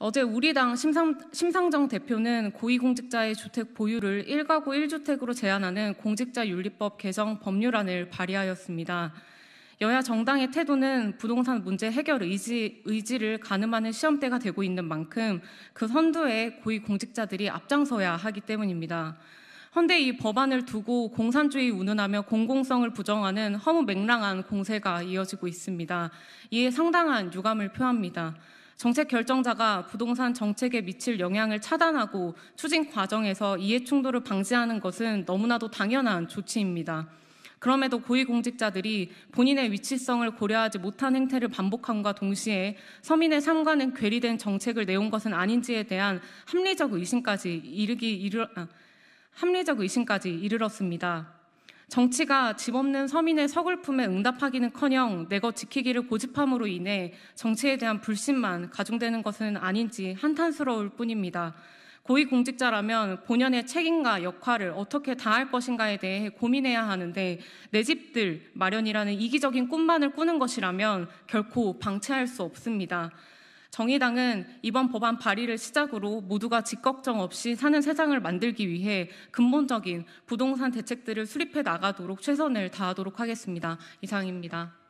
어제 우리 당 심상, 심상정 대표는 고위공직자의 주택 보유를 1가구 1주택으로 제한하는 공직자윤리법 개정 법률안을 발의하였습니다. 여야 정당의 태도는 부동산 문제 해결 의지, 의지를 가늠하는 시험대가 되고 있는 만큼 그 선두에 고위공직자들이 앞장서야 하기 때문입니다. 헌데 이 법안을 두고 공산주의 운운하며 공공성을 부정하는 허무 맹랑한 공세가 이어지고 있습니다. 이에 상당한 유감을 표합니다. 정책 결정자가 부동산 정책에 미칠 영향을 차단하고 추진 과정에서 이해 충돌을 방지하는 것은 너무나도 당연한 조치입니다. 그럼에도 고위공직자들이 본인의 위치성을 고려하지 못한 행태를 반복함과 동시에 서민의 삶과는 괴리된 정책을 내온 것은 아닌지에 대한 합리적 의심까지 이르기 이르 아, 합리적 의심까지 이르렀습니다. 정치가 집 없는 서민의 서글픔에 응답하기는커녕 내거 지키기를 고집함으로 인해 정치에 대한 불신만 가중되는 것은 아닌지 한탄스러울 뿐입니다. 고위공직자라면 본연의 책임과 역할을 어떻게 다할 것인가에 대해 고민해야 하는데 내 집들 마련이라는 이기적인 꿈만을 꾸는 것이라면 결코 방치할 수 없습니다. 정의당은 이번 법안 발의를 시작으로 모두가 직 걱정 없이 사는 세상을 만들기 위해 근본적인 부동산 대책들을 수립해 나가도록 최선을 다하도록 하겠습니다. 이상입니다.